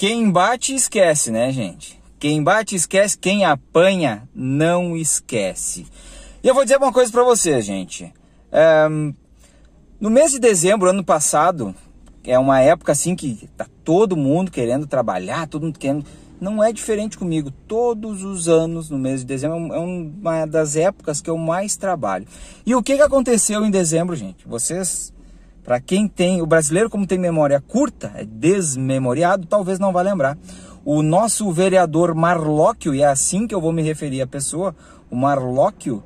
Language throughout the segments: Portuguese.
Quem bate esquece, né, gente? Quem bate esquece, quem apanha não esquece. E eu vou dizer uma coisa para vocês, gente. É, no mês de dezembro, ano passado, é uma época assim que tá todo mundo querendo trabalhar, todo mundo querendo. Não é diferente comigo. Todos os anos, no mês de dezembro, é, é uma das épocas que eu mais trabalho. E o que, que aconteceu em dezembro, gente? Vocês para quem tem, o brasileiro como tem memória curta, é desmemoriado, talvez não vá lembrar. O nosso vereador Marlóquio, e é assim que eu vou me referir à pessoa, o Marlóquio,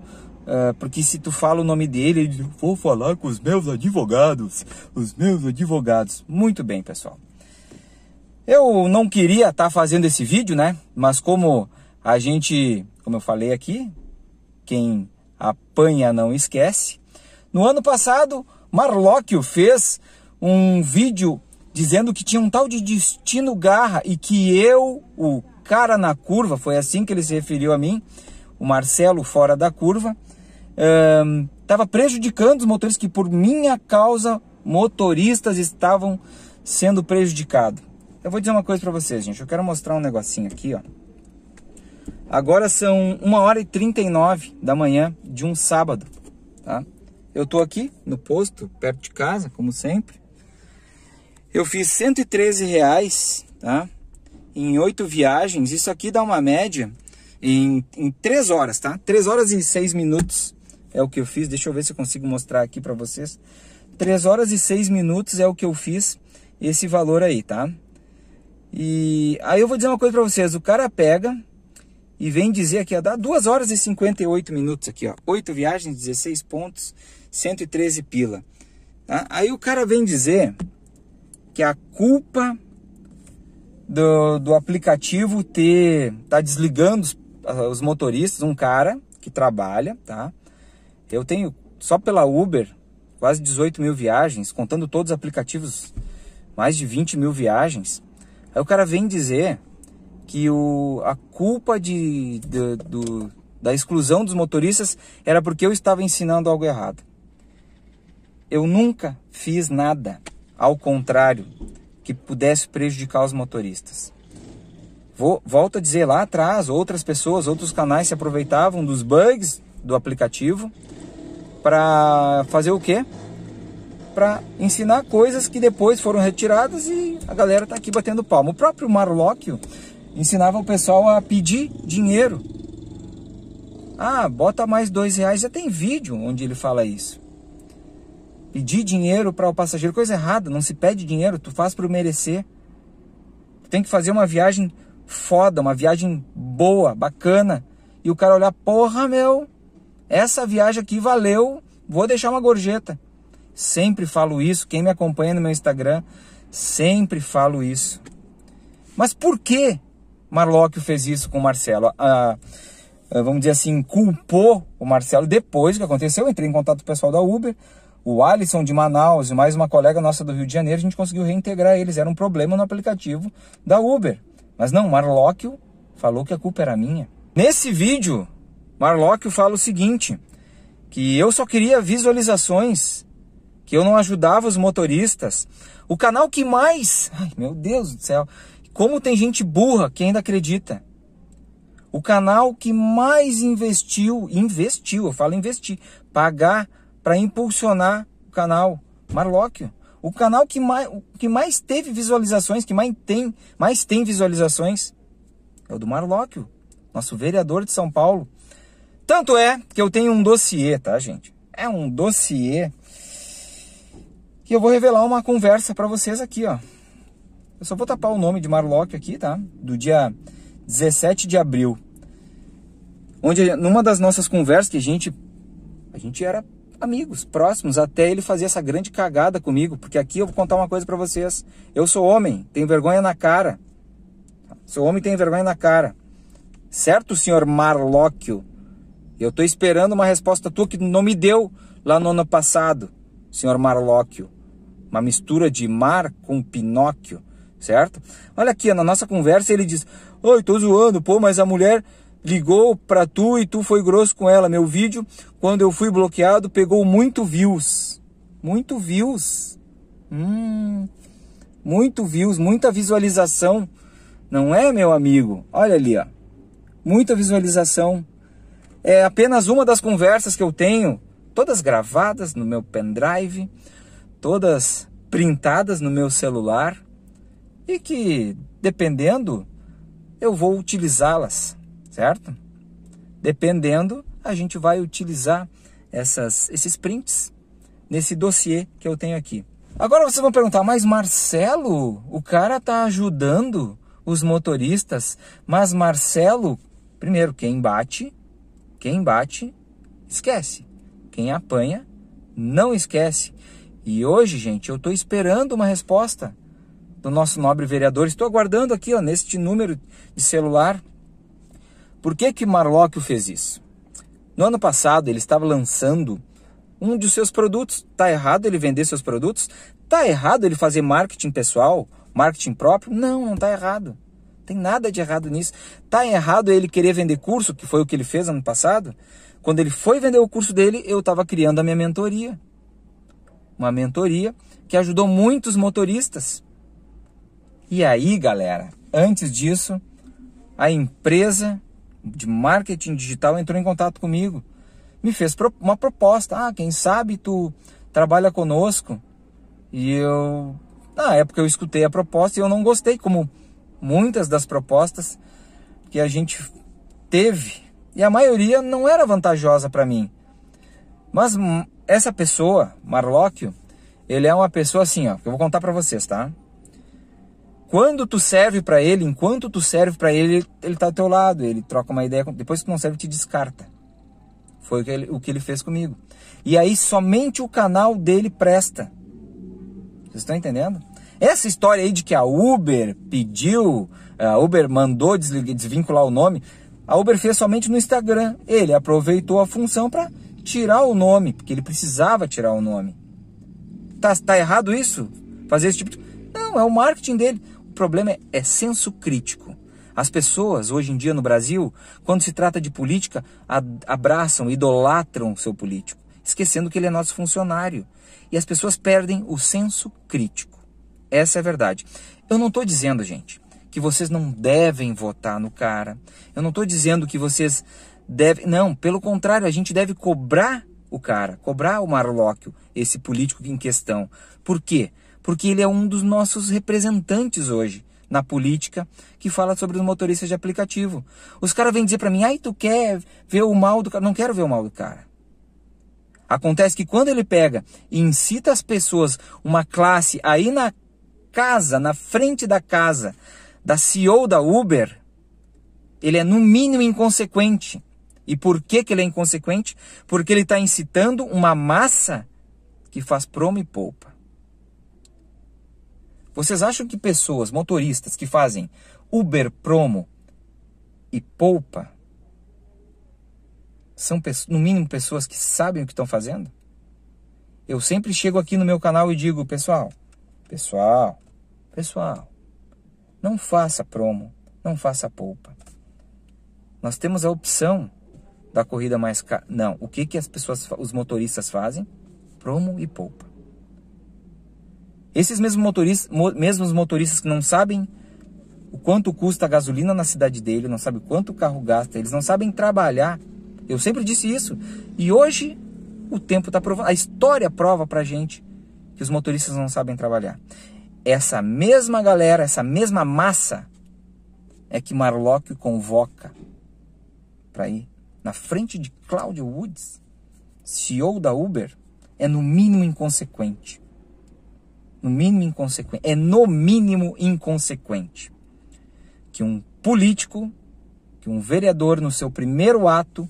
eh, porque se tu fala o nome dele, ele diz, vou falar com os meus advogados, os meus advogados. Muito bem, pessoal. Eu não queria estar tá fazendo esse vídeo, né? Mas como a gente, como eu falei aqui, quem apanha não esquece. No ano passado, Marlóquio fez um vídeo dizendo que tinha um tal de destino garra e que eu, o cara na curva, foi assim que ele se referiu a mim, o Marcelo fora da curva, estava um, prejudicando os motoristas que por minha causa motoristas estavam sendo prejudicados. Eu vou dizer uma coisa para vocês, gente. Eu quero mostrar um negocinho aqui, ó. Agora são 1 hora e 39 da manhã de um sábado, tá? Eu tô aqui no posto, perto de casa, como sempre. Eu fiz 113 reais, tá? Em oito viagens. Isso aqui dá uma média em, três horas, tá? Três horas e seis minutos é o que eu fiz. Deixa eu ver se eu consigo mostrar aqui para vocês. Três horas e seis minutos é o que eu fiz esse valor aí, tá? E aí eu vou dizer uma coisa para vocês, o cara pega e vem dizer aqui, ó, dá 2 horas e 58 minutos aqui, ó. 8 viagens, 16 pontos, 113 pila. Tá? Aí o cara vem dizer que a culpa do, do aplicativo ter tá desligando os, ah, os motoristas, um cara que trabalha, tá? Eu tenho só pela Uber quase 18 mil viagens, contando todos os aplicativos, mais de 20 mil viagens. Aí o cara vem dizer que o, a culpa de, de do, da exclusão dos motoristas era porque eu estava ensinando algo errado. Eu nunca fiz nada, ao contrário, que pudesse prejudicar os motoristas. Vou, volto a dizer lá atrás, outras pessoas, outros canais se aproveitavam dos bugs do aplicativo para fazer o quê? Para ensinar coisas que depois foram retiradas e a galera está aqui batendo palma. O próprio Marlóquio ensinava o pessoal a pedir dinheiro. Ah, bota mais dois reais. Já tem vídeo onde ele fala isso. Pedir dinheiro para o passageiro, coisa errada. Não se pede dinheiro, tu faz para merecer. Tu tem que fazer uma viagem foda, uma viagem boa, bacana. E o cara olhar, porra, meu, essa viagem aqui valeu, vou deixar uma gorjeta. Sempre falo isso. Quem me acompanha no meu Instagram, sempre falo isso. Mas por quê? Marlóquio fez isso com o Marcelo. A, ah, a, ah, vamos dizer assim, culpou o Marcelo depois que aconteceu. Eu entrei em contato com o pessoal da Uber, o Alisson de Manaus e mais uma colega nossa do Rio de Janeiro. A gente conseguiu reintegrar eles. Era um problema no aplicativo da Uber. Mas não, Marlóquio falou que a culpa era minha. Nesse vídeo, Marlóquio fala o seguinte: que eu só queria visualizações, que eu não ajudava os motoristas. O canal que mais, ai meu Deus do céu, como tem gente burra que ainda acredita. O canal que mais investiu, investiu, eu falo investir, pagar para impulsionar o canal Marlóquio. O canal que mais, que mais teve visualizações, que mais tem, mais tem visualizações, é o do Marlóquio, nosso vereador de São Paulo. Tanto é que eu tenho um dossiê, tá, gente? É um dossiê que eu vou revelar uma conversa para vocês aqui, ó. Eu só vou tapar o nome de Marlock aqui, tá? Do dia 17 de abril. Onde numa das nossas conversas que a gente a gente era amigos, próximos, até ele fazer essa grande cagada comigo, porque aqui eu vou contar uma coisa para vocês. Eu sou homem, tenho vergonha na cara. Sou homem, tenho vergonha na cara. Certo, senhor Marlóquio? Eu tô esperando uma resposta tua que não me deu lá no ano passado, senhor Marlóquio. Uma mistura de mar com Pinóquio certo? Olha aqui, na nossa conversa ele diz: Oi, tô zoando, pô, mas a mulher ligou pra tu e tu foi grosso com ela. Meu vídeo, quando eu fui bloqueado, pegou muito views. Muito views. Hum, muito views, muita visualização. Não é, meu amigo? Olha ali, ó. Muita visualização. É apenas uma das conversas que eu tenho, todas gravadas no meu pendrive, todas printadas no meu celular e que, dependendo, eu vou utilizá-las, certo? Dependendo, a gente vai utilizar essas, esses prints nesse dossiê que eu tenho aqui. Agora vocês vão perguntar, mas Marcelo, o cara está ajudando os motoristas, mas Marcelo, primeiro, quem bate, quem bate, esquece. Quem apanha, não esquece. E hoje, gente, eu estou esperando uma resposta do nosso nobre vereador. Estou aguardando aqui, ó, neste número de celular. Por que que Marlóquio fez isso? No ano passado, ele estava lançando um de seus produtos. Tá errado ele vender seus produtos? Tá errado ele fazer marketing pessoal, marketing próprio? Não, não tá errado. Tem nada de errado nisso. Tá errado ele querer vender curso, que foi o que ele fez ano passado? Quando ele foi vender o curso dele, eu estava criando a minha mentoria. Uma mentoria que ajudou muitos motoristas e aí, galera, antes disso, a empresa de marketing digital entrou em contato comigo, me fez uma proposta. Ah, quem sabe tu trabalha conosco? E eu, na época, eu escutei a proposta e eu não gostei, como muitas das propostas que a gente teve. E a maioria não era vantajosa para mim. Mas essa pessoa, Marlóquio, ele é uma pessoa assim, ó, que eu vou contar para vocês, tá? Quando tu serve para ele, enquanto tu serve para ele, ele tá ao teu lado, ele troca uma ideia, depois que tu não serve, te descarta. Foi o que ele, o que ele fez comigo. E aí somente o canal dele presta. Vocês estão entendendo? Essa história aí de que a Uber pediu, a Uber mandou desvincular o nome, a Uber fez somente no Instagram. Ele aproveitou a função para tirar o nome, porque ele precisava tirar o nome. Tá, tá errado isso? Fazer esse tipo de... Não, é o marketing dele problema é, é senso crítico. As pessoas, hoje em dia no Brasil, quando se trata de política, abraçam, idolatram seu político, esquecendo que ele é nosso funcionário. E as pessoas perdem o senso crítico. Essa é a verdade. Eu não estou dizendo, gente, que vocês não devem votar no cara. Eu não estou dizendo que vocês devem. Não, pelo contrário, a gente deve cobrar o cara, cobrar o Marlóquio, esse político em questão. Por quê? porque ele é um dos nossos representantes hoje na política que fala sobre os motoristas de aplicativo. Os caras vêm dizer para mim: "Ai, tu quer ver o mal do cara?" Não quero ver o mal do cara. Acontece que quando ele pega e incita as pessoas, uma classe aí na casa, na frente da casa da CEO da Uber, ele é no mínimo inconsequente. E por que, que ele é inconsequente? Porque ele está incitando uma massa que faz promo e poupa. Vocês acham que pessoas, motoristas que fazem Uber promo e poupa são no mínimo pessoas que sabem o que estão fazendo? Eu sempre chego aqui no meu canal e digo, pessoal, pessoal, pessoal, não faça promo, não faça poupa. Nós temos a opção da corrida mais cara. Não, o que, que as pessoas, os motoristas fazem? Promo e poupa. Esses mesmos motoristas, mo, mesmos motoristas que não sabem o quanto custa a gasolina na cidade dele, não sabem quanto o carro gasta, eles não sabem trabalhar. Eu sempre disse isso. E hoje o tempo está provando, a história prova para gente que os motoristas não sabem trabalhar. Essa mesma galera, essa mesma massa é que Marlock convoca para ir na frente de Claudio Woods, CEO da Uber, é no mínimo inconsequente no mínimo inconsequente, é no mínimo inconsequente que um político, que um vereador no seu primeiro ato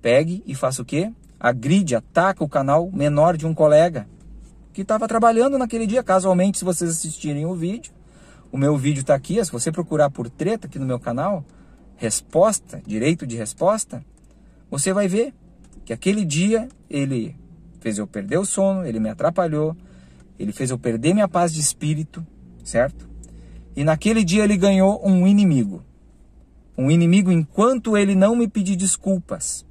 pegue e faça o quê? Agride, ataca o canal menor de um colega que estava trabalhando naquele dia. Casualmente, se vocês assistirem o vídeo, o meu vídeo está aqui. Se você procurar por treta aqui no meu canal, resposta, direito de resposta, você vai ver que aquele dia ele fez eu perder o sono, ele me atrapalhou, ele fez eu perder minha paz de espírito, certo? E naquele dia ele ganhou um inimigo. Um inimigo enquanto ele não me pedir desculpas.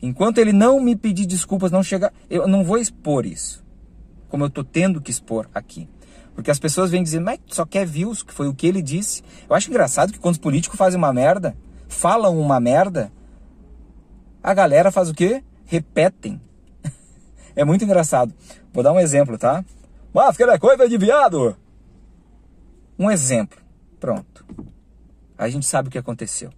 Enquanto ele não me pedir desculpas, não chegar, eu não vou expor isso. Como eu estou tendo que expor aqui. Porque as pessoas vêm dizendo, mas só quer views, que foi o que ele disse. Eu acho engraçado que quando os políticos fazem uma merda, falam uma merda, a galera faz o quê? Repetem. é muito engraçado. Vou dar um exemplo, tá? Máscara é coisa de viado. Um exemplo. Pronto. A gente sabe o que aconteceu.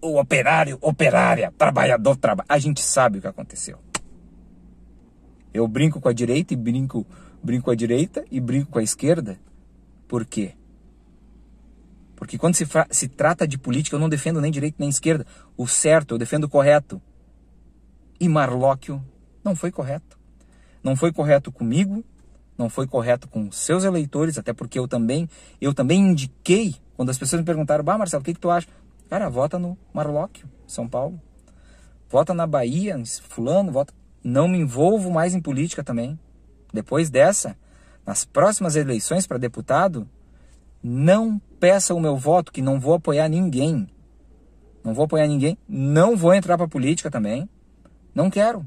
O operário, operária, trabalhador, trabalha. A gente sabe o que aconteceu. Eu brinco com a direita e brinco, brinco a direita e brinco com a esquerda. Por quê? Porque quando se, se, trata de política, eu não defendo nem direita nem esquerda. O certo, eu defendo o correto. E Marlóquio não foi correto. Não foi correto comigo, não foi correto com seus eleitores, até porque eu também, eu também indiquei, quando as pessoas me perguntaram, bah, Marcelo, o que, que tu acha? Cara, vota no Marlóquio, São Paulo. Vota na Bahia, fulano, vota. Não me envolvo mais em política também. Depois dessa, nas próximas eleições para deputado, não peça o meu voto, que não vou apoiar ninguém. Não vou apoiar ninguém, não vou entrar para política também. Não quero.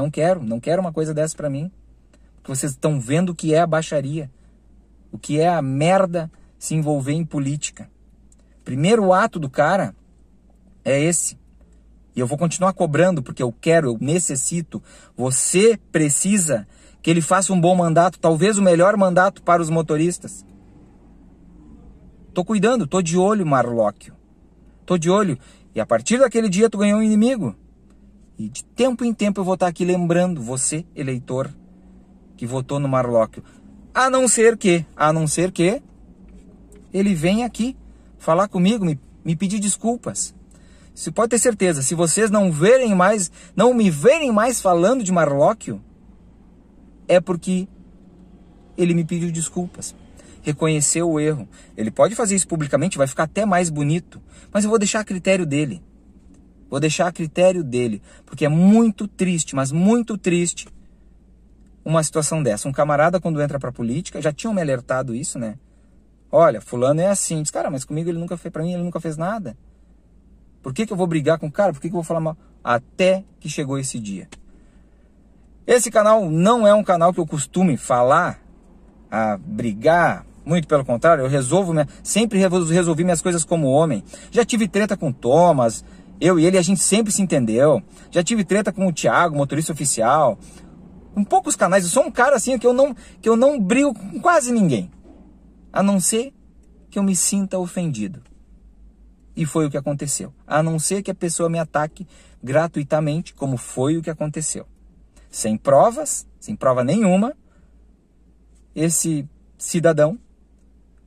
Não quero, não quero uma coisa dessa para mim. vocês estão vendo o que é a baixaria, o que é a merda se envolver em política. Primeiro ato do cara é esse. E eu vou continuar cobrando porque eu quero, eu necessito. Você precisa que ele faça um bom mandato, talvez o melhor mandato para os motoristas. Tô cuidando, tô de olho, Marlóquio. Tô de olho. E a partir daquele dia tu ganhou um inimigo. E de tempo em tempo eu vou estar aqui lembrando você, eleitor, que votou no Marlóquio. A não ser que, a não ser que ele venha aqui falar comigo, me, me pedir desculpas. Você pode ter certeza, se vocês não verem mais, não me verem mais falando de Marlóquio, é porque ele me pediu desculpas. Reconheceu o erro. Ele pode fazer isso publicamente, vai ficar até mais bonito, mas eu vou deixar a critério dele. Vou deixar a critério dele, porque é muito triste, mas muito triste uma situação dessa. Um camarada quando entra para política, já tinham me alertado isso, né? Olha, fulano é assim. Diz, cara, mas comigo ele nunca fez para mim, ele nunca fez nada. Por que, que eu vou brigar com o cara? Por que, que eu vou falar mal? Até que chegou esse dia. Esse canal não é um canal que eu costume falar, a brigar, muito pelo contrário, eu resolvo, minha, sempre resolvi minhas coisas como homem. Já tive treta com Thomas, eu e ele, a gente sempre se entendeu. Já tive treta com o Thiago, motorista oficial. Com poucos canais. Eu sou um cara assim que eu não, que eu não brigo com quase ninguém. A não ser que eu me sinta ofendido. E foi o que aconteceu. A não ser que a pessoa me ataque gratuitamente, como foi o que aconteceu. Sem provas, sem prova nenhuma, esse cidadão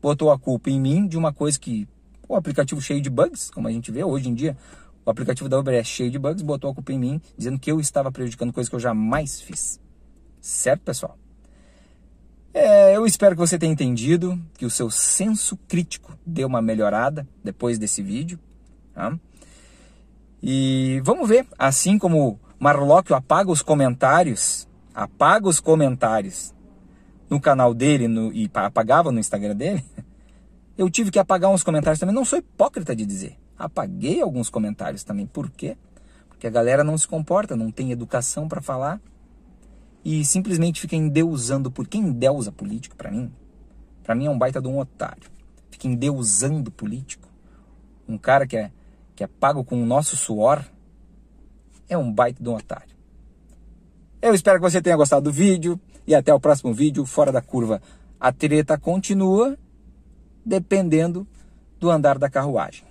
botou a culpa em mim de uma coisa que o aplicativo cheio de bugs, como a gente vê hoje em dia, o aplicativo da Uber é cheio de bugs, botou a culpa em mim, dizendo que eu estava prejudicando coisas que eu jamais fiz. Certo, pessoal? É, eu espero que você tenha entendido, que o seu senso crítico deu uma melhorada depois desse vídeo. Tá? E vamos ver, assim como Marlóquio apaga os comentários, apaga os comentários no canal dele no, e apagava no Instagram dele, eu tive que apagar uns comentários também. Não sou hipócrita de dizer. Apaguei alguns comentários também. Por quê? Porque a galera não se comporta, não tem educação para falar e simplesmente fica endeusando. Por quem endeusa político para mim? Para mim é um baita de um otário. Fica endeusando político. Um cara que é, que é pago com o nosso suor é um baita de um otário. Eu espero que você tenha gostado do vídeo e até o próximo vídeo fora da curva. A treta continua dependendo do andar da carruagem.